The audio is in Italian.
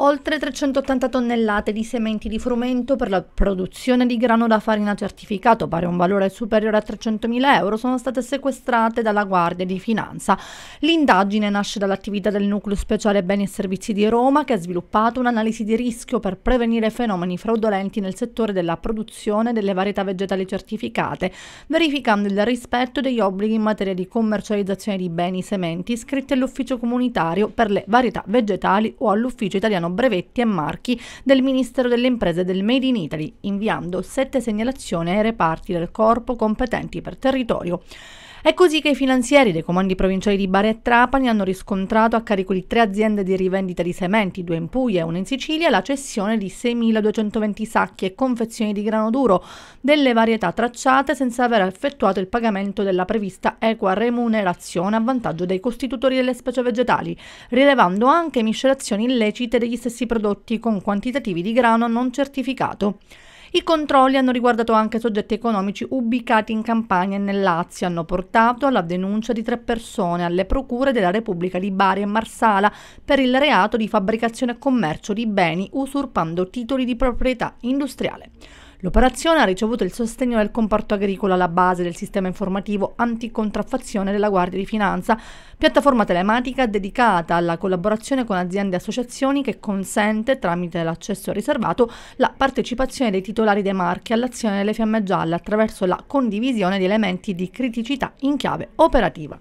oltre 380 tonnellate di sementi di frumento per la produzione di grano da farina certificato pari a un valore superiore a 300.000 euro sono state sequestrate dalla Guardia di Finanza. L'indagine nasce dall'attività del Nucleo Speciale Beni e Servizi di Roma che ha sviluppato un'analisi di rischio per prevenire fenomeni fraudolenti nel settore della produzione delle varietà vegetali certificate, verificando il rispetto degli obblighi in materia di commercializzazione di beni e sementi iscritti all'ufficio comunitario per le varietà vegetali o all'ufficio italiano contenevano brevetti e marchi del Ministero delle Imprese del Made in Italy, inviando sette segnalazioni ai reparti del corpo competenti per territorio. È così che i finanzieri dei comandi provinciali di Bari e Trapani hanno riscontrato a carico di tre aziende di rivendita di sementi, due in Puglia e una in Sicilia, la cessione di 6.220 sacchi e confezioni di grano duro delle varietà tracciate senza aver effettuato il pagamento della prevista equa remunerazione a vantaggio dei costitutori delle specie vegetali, rilevando anche miscelazioni illecite degli stessi prodotti con quantitativi di grano non certificato. I controlli hanno riguardato anche soggetti economici ubicati in Campania e nel Lazio, hanno portato alla denuncia di tre persone alle procure della Repubblica di Bari e Marsala per il reato di fabbricazione e commercio di beni usurpando titoli di proprietà industriale. L'operazione ha ricevuto il sostegno del comparto agricolo alla base del sistema informativo anticontraffazione della Guardia di Finanza, piattaforma telematica dedicata alla collaborazione con aziende e associazioni che consente, tramite l'accesso riservato, la partecipazione dei titolari dei marchi all'azione delle fiamme gialle attraverso la condivisione di elementi di criticità in chiave operativa.